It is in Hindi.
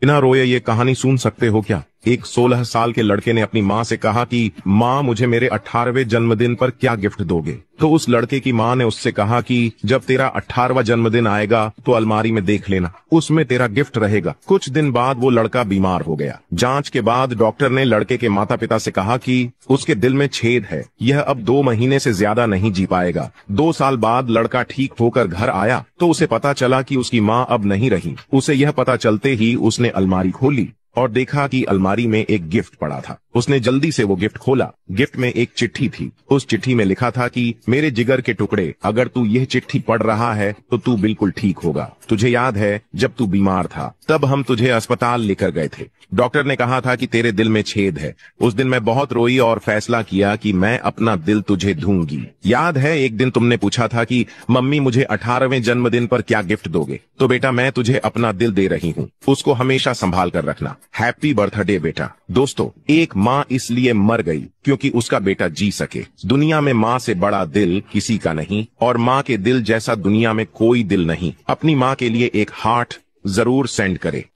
बिना रोए ये कहानी सुन सकते हो क्या एक 16 साल के लड़के ने अपनी माँ से कहा कि माँ मुझे मेरे 18वें जन्मदिन पर क्या गिफ्ट दोगे तो उस लड़के की माँ ने उससे कहा कि जब तेरा 18वां जन्मदिन आएगा तो अलमारी में देख लेना उसमें तेरा गिफ्ट रहेगा कुछ दिन बाद वो लड़का बीमार हो गया जांच के बाद डॉक्टर ने लड़के के माता पिता से कहा कि उसके दिल में छेद है यह अब दो महीने से ज्यादा नहीं जी पाएगा दो साल बाद लड़का ठीक होकर घर आया तो उसे पता चला की उसकी माँ अब नहीं रही उसे यह पता चलते ही उसने अलमारी खोली और देखा कि अलमारी में एक गिफ्ट पड़ा था उसने जल्दी से वो गिफ्ट खोला गिफ्ट में एक चिट्ठी थी उस चिट्ठी में लिखा था कि मेरे जिगर के टुकड़े अगर तू यह चिट्ठी पढ़ रहा है तो तू बिल्कुल ठीक होगा तुझे याद है जब तू बीमार था तब हम तुझे अस्पताल लेकर गए थे डॉक्टर ने कहा था कि तेरे दिल में छेद है उस दिन मैं बहुत रोई और फैसला किया कि मैं अपना दिल तुझे दूंगी याद है एक दिन तुमने पूछा था कि मम्मी मुझे अठारहवें जन्मदिन पर क्या गिफ्ट दोगे तो बेटा मैं तुझे अपना दिल दे रही हूँ उसको हमेशा संभाल कर रखना हैप्पी बर्थडे बेटा दोस्तों एक माँ इसलिए मर गई क्योंकि उसका बेटा जी सके दुनिया में माँ से बड़ा दिल किसी का नहीं और माँ के दिल जैसा दुनिया में कोई दिल नहीं अपनी माँ के लिए एक हार्ट जरूर सेंड करें